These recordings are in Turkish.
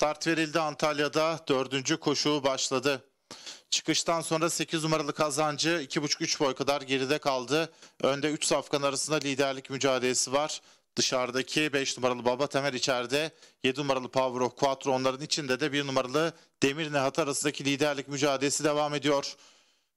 Start verildi Antalya'da dördüncü koşu başladı. Çıkıştan sonra 8 numaralı kazancı 2,5-3 boy kadar geride kaldı. Önde 3 safkan arasında liderlik mücadelesi var. Dışarıdaki 5 numaralı Baba Temel içeride, 7 numaralı Pavro, of Quattro onların içinde de 1 numaralı Demir Nehat arasındaki liderlik mücadelesi devam ediyor.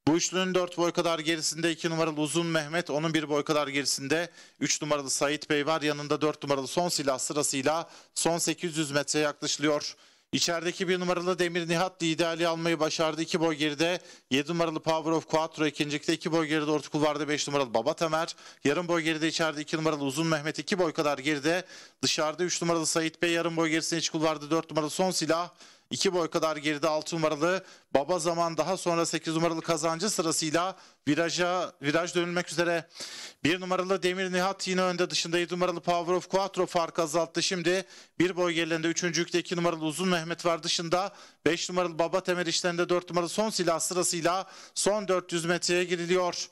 Bu üçlünün 4 boy kadar gerisinde 2 numaralı Uzun Mehmet, onun 1 boy kadar gerisinde 3 numaralı Sait Bey var. Yanında 4 numaralı son silah sırasıyla son 800 metre yaklaşılıyor. İçerideki bir numaralı Demir Nihat ideali almayı başardı. 2 boy geride 7 numaralı Power of Quattro ikincilikte 2 iki boy geride Orta Kulvar'da 5 numaralı Baba Temer. Yarım boy geride içeride 2 numaralı Uzun Mehmet 2 boy kadar geride. Dışarıda 3 numaralı Sait Bey yarım boy gerisinde iç kulvarda 4 numaralı son silah. 2 boy kadar geride 6 numaralı Baba Zaman daha sonra 8 numaralı kazancı sırasıyla viraja viraj dönülmek üzere. 1 numaralı Demir Nihat yine önde dışında 7 numaralı Power of Quattro farkı azalttı. Şimdi bir boy gerilerinde 3. yükte 2 numaralı Uzun Mehmet var dışında. 5 numaralı Baba Temel işlerinde 4 numaralı son silah sırasıyla son 400 metreye giriliyor.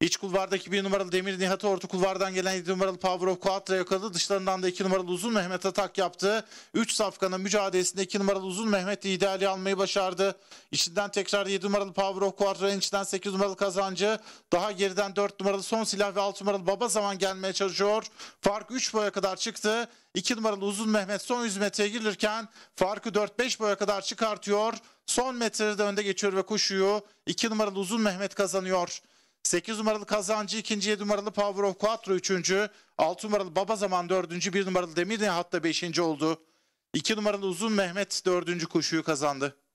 İç kulvardaki bir numaralı Demir Nihat'ı orta kulvardan gelen 7 numaralı Pavrov Kuatra yakaladı. Dışlarından da 2 numaralı Uzun Mehmet atak yaptı. 3 safkanın mücadelesinde 2 numaralı Uzun Mehmet de ideali almayı başardı. İçinden tekrar 7 numaralı Pavrov Kuatra'nın içinden 8 numaralı kazancı. Daha geriden 4 numaralı son silah ve 6 numaralı baba zaman gelmeye çalışıyor. Fark 3 boya kadar çıktı. 2 numaralı Uzun Mehmet son 100 metreye girilirken farkı 4-5 boya kadar çıkartıyor. Son metrede önde geçiyor ve koşuyor. 2 numaralı Uzun Mehmet kazanıyor. 8 numaralı Kazancı, 2. 7 numaralı Power of Quattro 3. 6 numaralı Baba Zaman 4. 1 numaralı Demir hatta 5. oldu. 2 numaralı Uzun Mehmet 4. koşuyu kazandı.